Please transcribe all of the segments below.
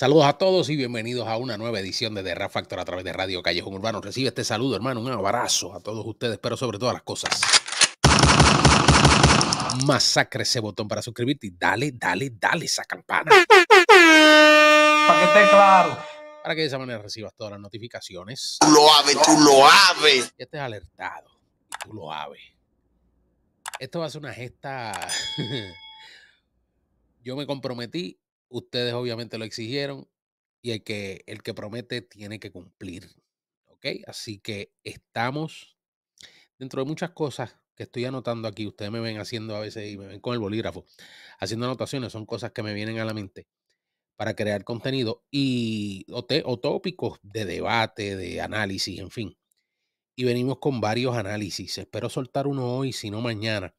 Saludos a todos y bienvenidos a una nueva edición de The Rap Factor a través de Radio Callejón Urbano. Recibe este saludo, hermano, un abrazo a todos ustedes, pero sobre todas las cosas. Masacre ese botón para suscribirte y dale, dale, dale esa campana. Para que esté claro. Para que de esa manera recibas todas las notificaciones. Tú lo habes, tú lo habes. Ya estés alertado. Tú lo habes. Esto va a ser una gesta. Yo me comprometí Ustedes obviamente lo exigieron y el que, el que promete tiene que cumplir. ¿Ok? Así que estamos dentro de muchas cosas que estoy anotando aquí. Ustedes me ven haciendo a veces y me ven con el bolígrafo haciendo anotaciones. Son cosas que me vienen a la mente para crear contenido y o, o tópicos de debate, de análisis, en fin. Y venimos con varios análisis. Espero soltar uno hoy, si no mañana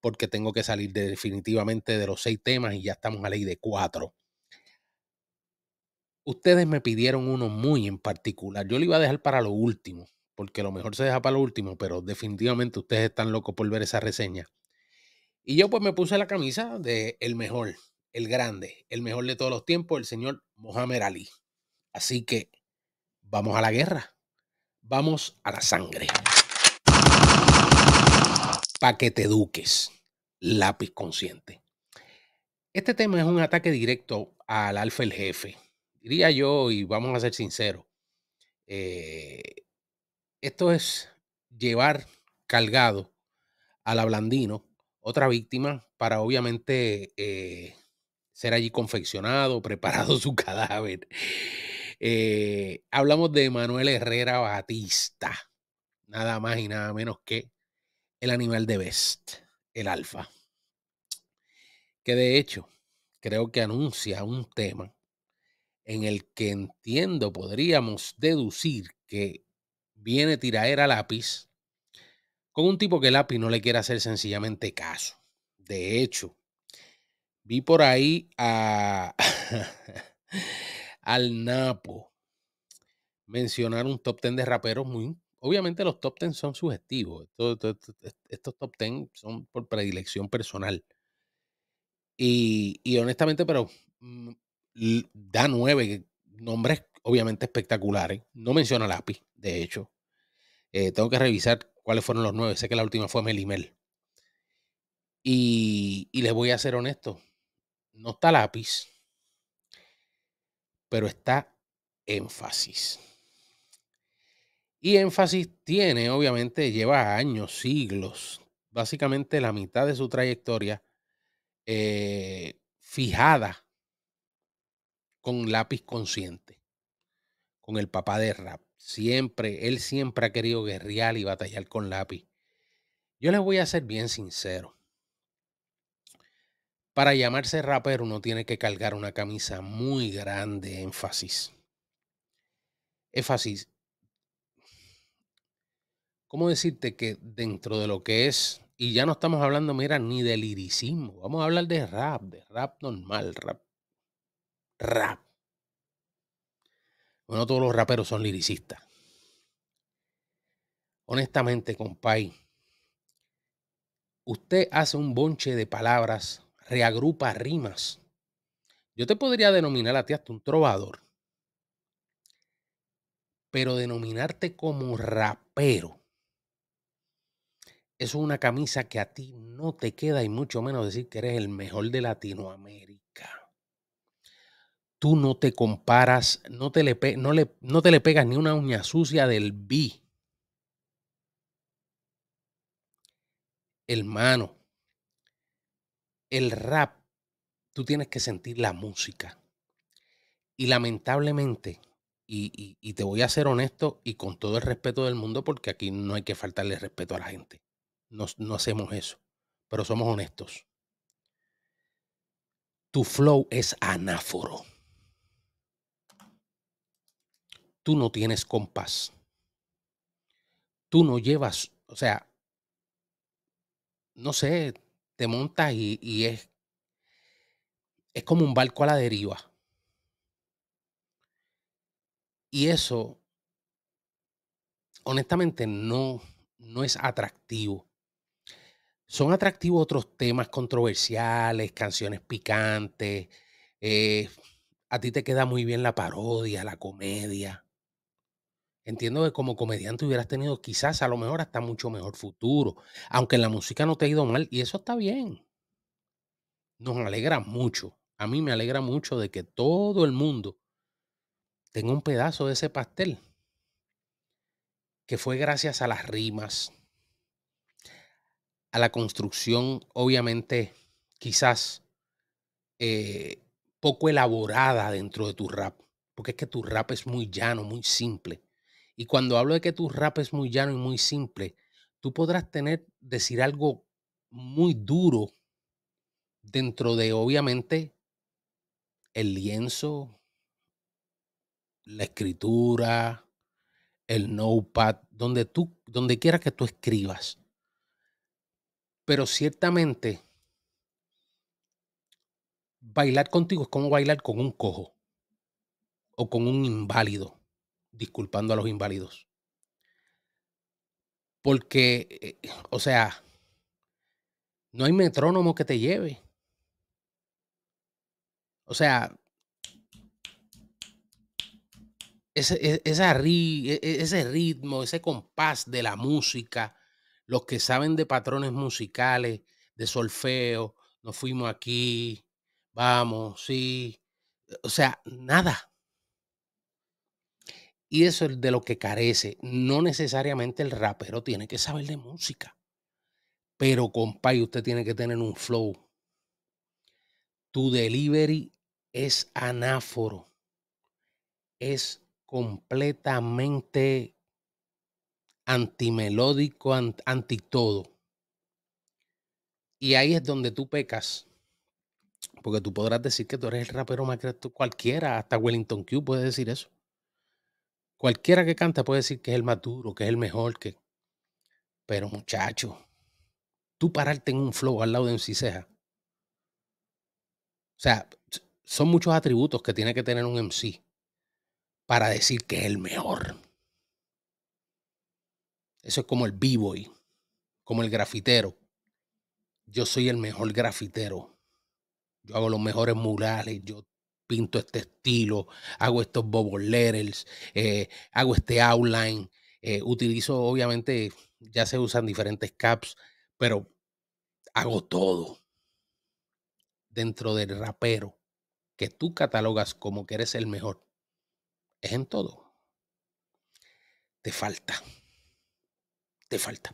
porque tengo que salir definitivamente de los seis temas y ya estamos a ley de cuatro. Ustedes me pidieron uno muy en particular. Yo lo iba a dejar para lo último, porque lo mejor se deja para lo último, pero definitivamente ustedes están locos por ver esa reseña. Y yo pues me puse la camisa de el mejor, el grande, el mejor de todos los tiempos, el señor Mohamed Ali. Así que vamos a la guerra, vamos a la sangre para que te eduques. Lápiz consciente. Este tema es un ataque directo al alfa el jefe. Diría yo, y vamos a ser sinceros, eh, esto es llevar cargado al ablandino otra víctima para obviamente eh, ser allí confeccionado, preparado su cadáver. Eh, hablamos de Manuel Herrera Batista, nada más y nada menos que el animal de Best, el alfa. Que de hecho, creo que anuncia un tema en el que entiendo podríamos deducir que viene tiraera a lápiz con un tipo que lápiz no le quiere hacer sencillamente caso. De hecho, vi por ahí a, al Napo mencionar un top ten de raperos muy obviamente los top 10 son sugestivos. Estos, top 10 son por predilección personal. Y, honestamente, pero mm, da nueve nombres obviamente espectaculares. No menciona lápiz, de hecho. Eh, tengo que revisar cuáles fueron los nueve. Sé que la última fue Melimel. Y, y les voy a ser honesto. No está lápiz, pero está énfasis. Y énfasis tiene, obviamente, lleva años, siglos, básicamente la mitad de su trayectoria eh, fijada con lápiz consciente, con el papá de rap. Siempre, él siempre ha querido guerrear y batallar con lápiz. Yo les voy a ser bien sincero. Para llamarse rapero uno tiene que cargar una camisa muy grande, énfasis. Énfasis, ¿cómo decirte que dentro de lo que es, y ya no estamos hablando, mira, ni de liricismo, vamos a hablar de rap, de rap normal, rap. Rap. Bueno, todos los raperos son liricistas. Honestamente, compay, usted hace un bonche de palabras, reagrupa rimas. Yo te podría denominar a ti hasta un trovador, pero denominarte como rapero es una camisa que a ti no te queda y mucho menos decir que eres el mejor de Latinoamérica. Tú no te comparas, no te le, no te le pegas ni una uña sucia del B. Hermano, el rap, tú tienes que sentir la música. Y lamentablemente, y, te voy a ser honesto y con todo el respeto del mundo, porque aquí no hay que faltarle respeto a la gente no, no hacemos eso, pero somos honestos. Tu flow es anáforo. Tú no tienes compás. Tú no llevas, o sea, no sé, te montas y, es, es como un barco a la deriva. Y eso, honestamente, no, no es atractivo son atractivos otros temas controversiales, canciones picantes. Eh, a ti te queda muy bien la parodia, la comedia. Entiendo que como comediante hubieras tenido quizás a lo mejor hasta mucho mejor futuro, aunque en la música no te ha ido mal y eso está bien. Nos alegra mucho. A mí me alegra mucho de que todo el mundo tenga un pedazo de ese pastel, que fue gracias a las rimas, a la construcción, obviamente, quizás eh, poco elaborada dentro de tu rap. Porque es que tu rap es muy llano, muy simple. Y cuando hablo de que tu rap es muy llano y muy simple, tú podrás tener, decir algo muy duro dentro de, obviamente, el lienzo, la escritura, el notepad, donde tú, donde quieras que tú escribas. Pero ciertamente, bailar contigo es como bailar con un cojo o con un inválido, disculpando a los inválidos. Porque, eh, o sea, no hay metrónomo que te lleve. O sea, ese, e, e, e, ritmo, ese compás de la música, los que saben de patrones musicales, de solfeo, nos fuimos aquí, vamos, sí. O sea, nada. Y eso es de lo que carece. No necesariamente el rapero tiene que saber de música. Pero, compay, usted tiene que tener un flow. Tu delivery es anáforo. Es completamente antimelódico, anti todo. Y ahí es donde tú pecas. Porque tú podrás decir que tú eres el rapero más creativo. Cualquiera, hasta Wellington Q puede decir eso. Cualquiera que canta puede decir que es el más duro, que es el mejor, que... Pero muchacho, tú pararte en un flow al lado de un Ceja. O sea, son muchos atributos que tiene que tener un MC para decir que es el mejor. Eso es como el b-boy, como el grafitero. Yo soy el mejor grafitero. Yo hago los mejores murales, yo pinto este estilo, hago estos bobo letters, eh, hago este outline. Eh, utilizo, obviamente, ya se usan diferentes caps, pero hago todo dentro del rapero que tú catalogas como que eres el mejor. Es en todo. Te falta te falta.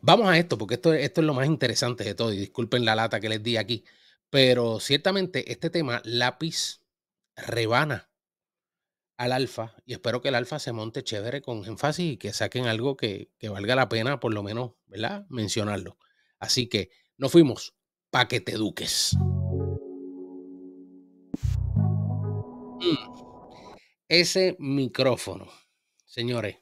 Vamos a esto, porque esto, esto es lo más interesante de todo, y disculpen la lata que les di aquí, pero ciertamente este tema, lápiz, rebana al alfa, y espero que el alfa se monte chévere con énfasis y que saquen algo que, valga la pena, por lo menos, ¿verdad? Mencionarlo. Así que nos fuimos para que te eduques. Mm. Ese micrófono, señores,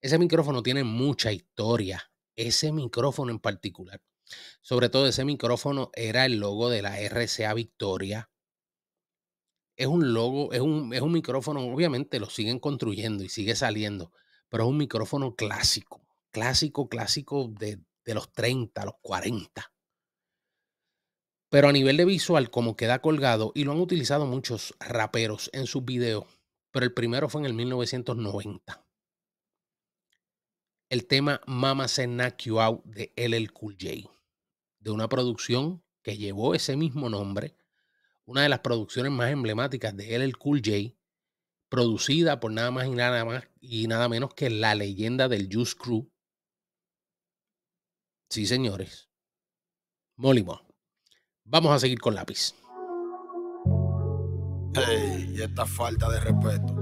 ese micrófono tiene mucha historia, ese micrófono en particular. Sobre todo ese micrófono era el logo de la RCA Victoria. Es un logo, es un, micrófono, obviamente lo siguen construyendo y sigue saliendo, pero es un micrófono clásico, clásico, clásico de, de los 30, los 40. Pero a nivel de visual, como queda colgado, y lo han utilizado muchos raperos en sus videos, pero el primero fue en el 1990 el tema Mama Senna Out de LL Cool J, de una producción que llevó ese mismo nombre, una de las producciones más emblemáticas de LL Cool J, producida por nada más y nada más y nada menos que la leyenda del Juice Crew. Sí, señores. Molimo. Vamos a seguir con lápiz. Hey, esta falta de respeto.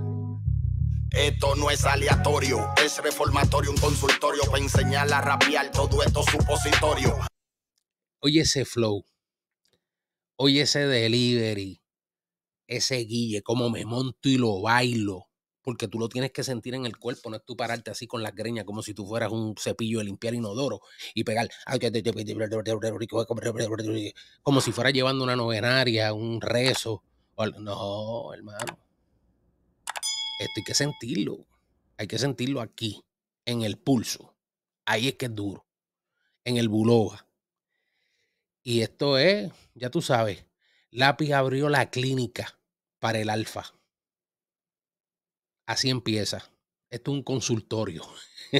Esto no es aleatorio, es reformatorio, un consultorio para enseñar a rapear todo esto supositorio. Oye ese flow, oye ese delivery, ese guille, como me monto y lo bailo, porque tú lo tienes que sentir en el cuerpo, no es tú pararte así con las greñas como si tú fueras un cepillo de limpiar inodoro y pegar, como si fuera llevando una novenaria, un rezo. No, hermano esto hay que sentirlo. Hay que sentirlo aquí, en el pulso. Ahí es que es duro. En el buloba. Y esto es, ya tú sabes, Lápiz abrió la clínica para el alfa. Así empieza. Esto es un consultorio.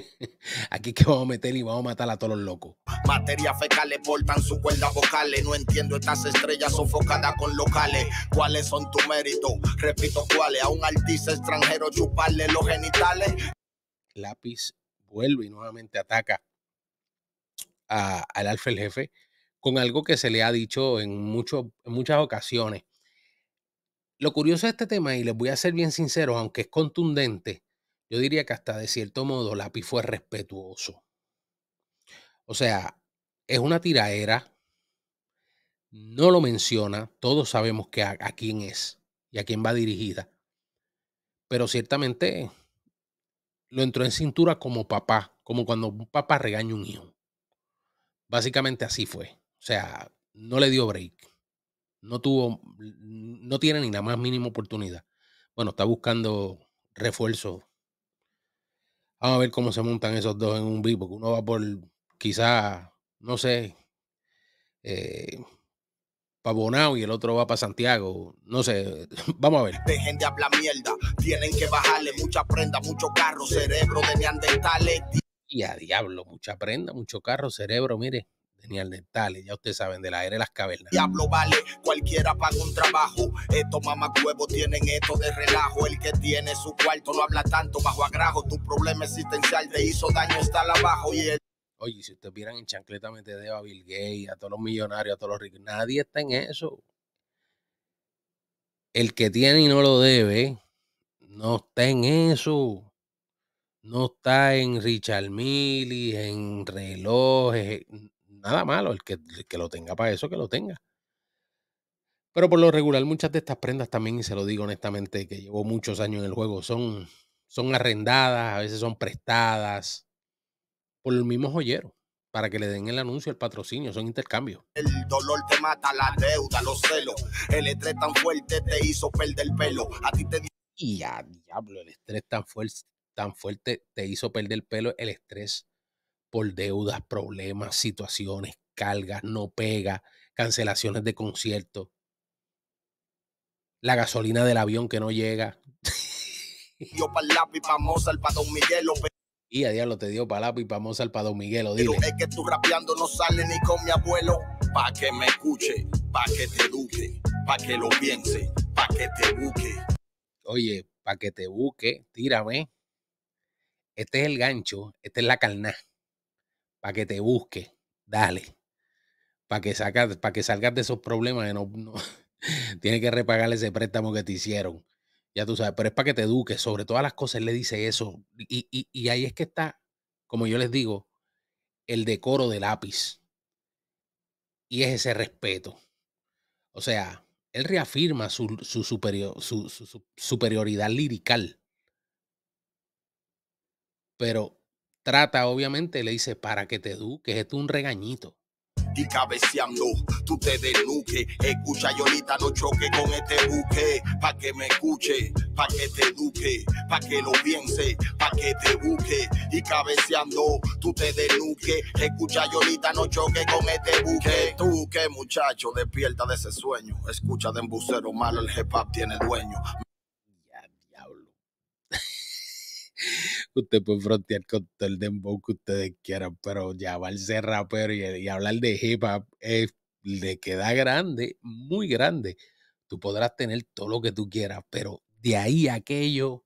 Aquí que vamos a meter y vamos a matar a todos los locos. Materia fecal les portan sus cuerdas vocales. No entiendo estas estrellas sofocadas con locales. ¿Cuáles son tu mérito Repito, ¿cuáles? A un artista extranjero chuparle los genitales. Lápiz vuelve y nuevamente ataca a, al alfa el jefe con algo que se le ha dicho en, mucho, en muchas ocasiones. Lo curioso de este tema, y les voy a ser bien sincero aunque es contundente, yo diría que hasta de cierto modo Lapi fue respetuoso. O sea, es una tiraera, no lo menciona, todos sabemos que a, a quién es y a quién va dirigida. Pero ciertamente lo entró en cintura como papá, como cuando un papá regaña a un hijo. Básicamente así fue. O sea, no le dio break. No tuvo, no tiene ni la más mínima oportunidad. Bueno, está buscando refuerzo Vamos a ver cómo se montan esos dos en un beat, porque uno va por quizá, no sé, eh, para Bonao y el otro va para Santiago. No sé, vamos a ver. Dejen de hablar mierda, tienen que bajarle mucha prenda, mucho carro, cerebro de neandertales. Y a diablo, mucha prenda, mucho carro, cerebro, mire de tales ya ustedes saben, del aire de las cavernas. Diablo vale, cualquiera paga un trabajo. Estos mamacuevos tienen esto de relajo. El que tiene su cuarto no habla tanto, bajo agrajo. Tu problema existencial te hizo daño, está abajo y el... Oye, si ustedes vieran en chancleta debo a Bill Gates, a todos los millonarios, a todos los ricos, nadie está en eso. El que tiene y no lo debe, no está en eso. No está en Richard Millis, en relojes. Nada malo, el que, que lo tenga para eso, que lo tenga. Pero por lo regular, muchas de estas prendas también, y se lo digo honestamente, que llevo muchos años en el juego, son, son arrendadas, a veces son prestadas por el mismo joyero para que le den el anuncio, el patrocinio, son intercambios. El dolor te mata, la deuda, los celos. El estrés tan fuerte te hizo perder el pelo. A ti te Y ya, diablo, el estrés tan fuerte, tan fuerte te hizo perder el pelo, el estrés por deudas, problemas, situaciones, cargas, no pega, cancelaciones de conciertos, la gasolina del avión que no llega. Yo para lápiz, vamos don Miguel. Y a diablo te dio para lápiz, vamos Padón Miguel. Dile. Pero es que tú rapeando no sale ni con mi abuelo. Pa' que me escuche, pa' que te eduque, pa' que lo piense, pa' que te buque. Oye, pa' que te busque, tírame. Este es el gancho, esta es la carnada para que te busque. Dale. Para que, sacas, para que salgas de esos problemas. No, no, tiene que repagarle ese préstamo que te hicieron. Ya tú sabes, pero es para que te eduques. Sobre todas las cosas, le dice eso. Y, ahí es que está, como yo les digo, el decoro del lápiz. Y es ese respeto. O sea, él reafirma su, su, superioridad lirical. Pero trata, obviamente, le dice, para que te eduques, esto es un regañito y cabeceando. Tú te denuque escucha y ahorita no choque con este buque. Pa' que me escuche, pa' que te eduque, pa' que lo piense, pa' que te busque. Y cabeceando, tú te denuque escucha y ahorita no choque con este buque. Tú que muchacho, despierta de ese sueño. Escucha de embucero, malo, el jefe tiene dueño. Usted puede frontear con todo el dembow que ustedes quieran, pero ya va ser rapero y, y hablar de hip hop le queda grande, muy grande. Tú podrás tener todo lo que tú quieras, pero de ahí aquello,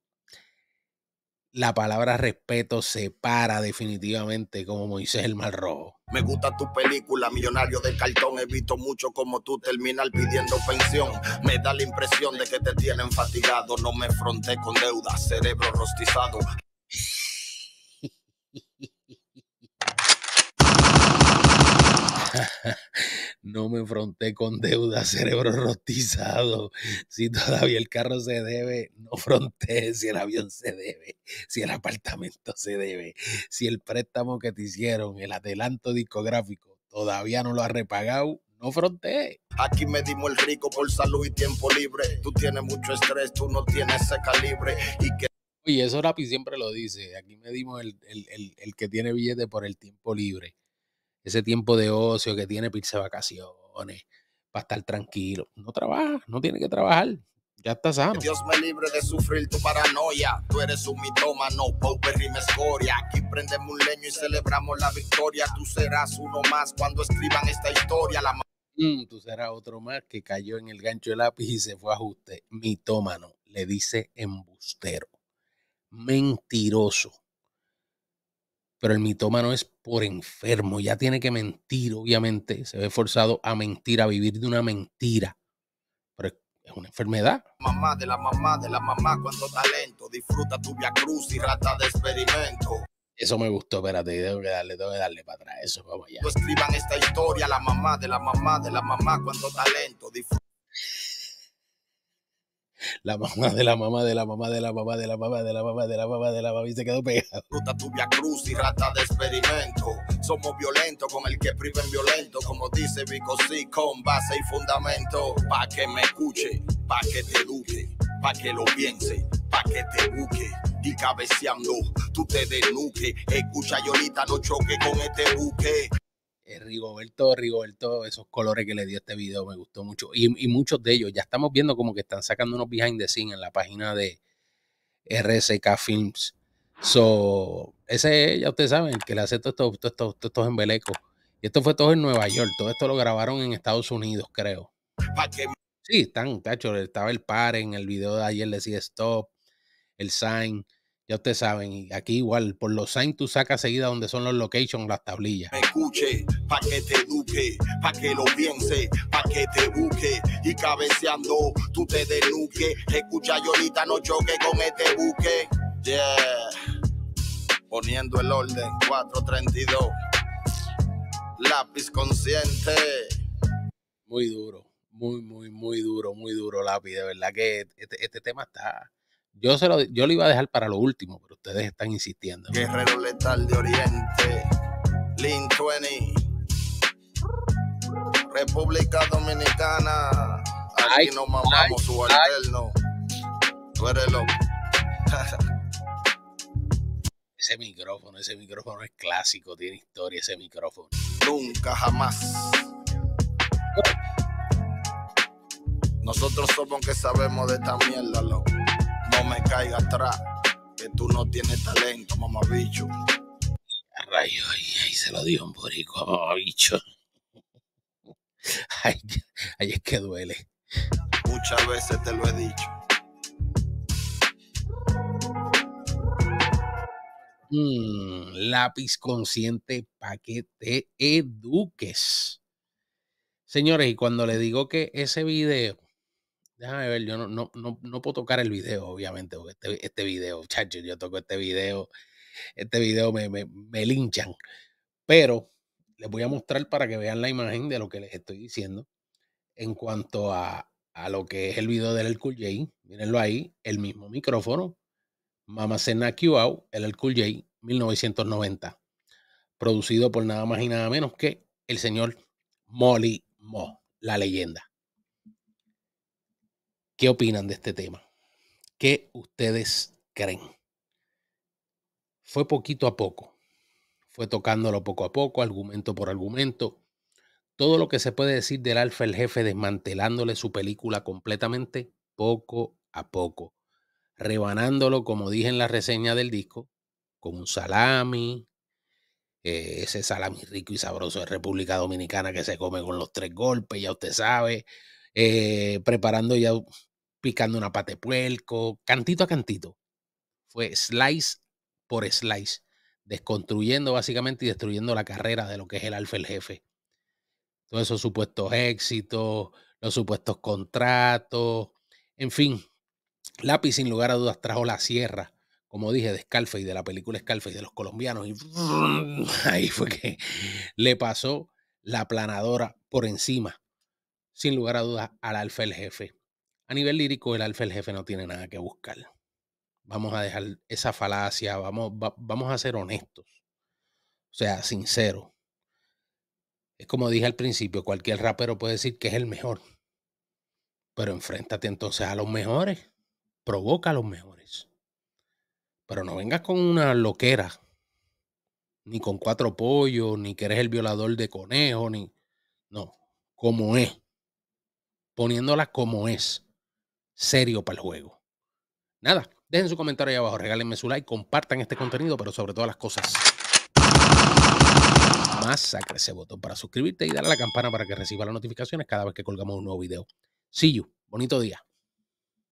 la palabra respeto se para definitivamente como Moisés el Mal Rojo. Me gusta tu película, millonario de cartón. He visto mucho como tú terminas pidiendo pensión. Me da la impresión de que te tienen fatigado. No me fronté con deuda, cerebro rostizado. no me fronté con deuda, cerebro rotizado. Si todavía el carro se debe, no fronté. Si el avión se debe, si el apartamento se debe, si el préstamo que te hicieron, el adelanto discográfico, todavía no lo has repagado, no fronté. Aquí me dimos el rico por salud y tiempo libre. Tú tienes mucho estrés, tú no tienes ese calibre. Y que Oye, eso lápiz siempre lo dice. Aquí medimos el, el, que tiene billete por el tiempo libre. Ese tiempo de ocio que tiene pizza vacaciones, para estar tranquilo. No trabaja, no tiene que trabajar. Ya está sano. Dios me libre de sufrir tu paranoia. Tú eres un mitómano, pauper me escoria. Aquí prendemos un leño y celebramos la victoria. Tú serás uno más cuando escriban esta historia. La... Mm, tú serás otro más que cayó en el gancho de lápiz y se fue a ajuste. Mitómano, le dice embustero mentiroso. Pero el mitómano es por enfermo, ya tiene que mentir, obviamente. Se ve forzado a mentir, a vivir de una mentira. Pero es una enfermedad. Mamá de la mamá de la mamá, Cuando talento. Disfruta tu via cruz y rata de experimento. Eso me gustó, espérate, tengo que darle, tengo que darle para atrás. Eso, vamos allá. No escriban esta historia, la mamá de la mamá de la mamá, Cuando talento. Disfruta la mamá de la mamá de la mamá de la mamá de la mamá de la mamá de la mamá de la mamá y se quedó pegado. Ruta tubia cruz y rata de experimento. Somos violentos con el que priven violento. Como dice Vico sí, con base y fundamento. Pa' que me escuche, pa' que te eduque, pa' que lo piense, pa' que te busque. Y cabeceando, tú te desnuque. Escucha, Yolita, no choque con este buque. Eh, Rigoberto, Rigoberto, esos colores que le dio este video me gustó mucho. Y, muchos de ellos, ya estamos viendo como que están sacando unos behind the scenes en la página de RSK Films. So, ese ya ustedes saben, que le hace todos estos todo, todo, todo, en embelecos. Y esto fue todo en Nueva York, todo esto lo grabaron en Estados Unidos, creo. Sí, están, cacho, estaba el par en el video de ayer, le decía stop, el sign. Ya ustedes saben, y aquí igual, por los signs tú sacas seguida donde son los locations, las tablillas. Me escuche, pa' que te eduque, pa' que lo piense, pa' que te busque, y cabeceando tú te denuque. Escucha yo ahorita no choque con este buque. Yeah, poniendo el orden 432. Lápiz consciente. Muy duro, muy, muy, muy duro, muy duro, lápiz. De verdad que este, este tema está yo, se lo, iba a dejar para lo último, pero ustedes están insistiendo. Guerrero letal de Oriente, Lin 20, República Dominicana. Aquí nos mamamos su alterno. Tú eres loco. ese micrófono, ese micrófono es clásico, tiene historia ese micrófono. Nunca jamás. Nosotros somos que sabemos de esta mierda, loco me caiga atrás, que tú no tienes talento, mamabicho. ay, ahí se lo dio un borico a bicho. Ay, ay, es que duele. Muchas veces te lo he dicho. Mm, lápiz consciente para que te eduques. Señores, y cuando le digo que ese video Déjame ver, yo no, no, puedo tocar el video, obviamente, este, este, video, chacho, yo toco este video, este video me, linchan. Pero les voy a mostrar para que vean la imagen de lo que les estoy diciendo en cuanto a, lo que es el video del Cool J. Mírenlo ahí, el mismo micrófono, Mama Cena QAu, el Cool J, 1990. Producido por nada más y nada menos que el señor Molly Mo, la leyenda. ¿Qué opinan de este tema? ¿Qué ustedes creen? Fue poquito a poco. Fue tocándolo poco a poco, argumento por argumento. Todo lo que se puede decir del alfa el jefe desmantelándole su película completamente poco a poco. Rebanándolo, como dije en la reseña del disco, con un salami, eh, ese salami rico y sabroso de República Dominicana que se come con los tres golpes, ya usted sabe, eh, preparando ya picando una pata de cantito a cantito. Fue slice por slice, desconstruyendo básicamente y destruyendo la carrera de lo que es el alfa el jefe. Todos esos supuestos éxitos, los supuestos contratos, en fin. Lápiz sin lugar a dudas trajo la sierra, como dije, de y de la película Scarface de los colombianos. Y ahí fue que le pasó la planadora por encima, sin lugar a dudas, al alfa el jefe. A nivel lírico, el alfa el jefe no tiene nada que buscar. Vamos a dejar esa falacia, vamos, vamos a ser honestos. O sea, sinceros. Es como dije al principio, cualquier rapero puede decir que es el mejor. Pero enfréntate entonces a los mejores. Provoca a los mejores. Pero no vengas con una loquera. Ni con cuatro pollos, ni que eres el violador de conejos, ni. No, como es. poniéndola como es serio para el juego. Nada, dejen su comentario ahí abajo, regálenme su like, compartan este contenido, pero sobre todas las cosas, masacre ese botón para suscribirte y darle a la campana para que reciba las notificaciones cada vez que colgamos un nuevo video. See you, bonito día.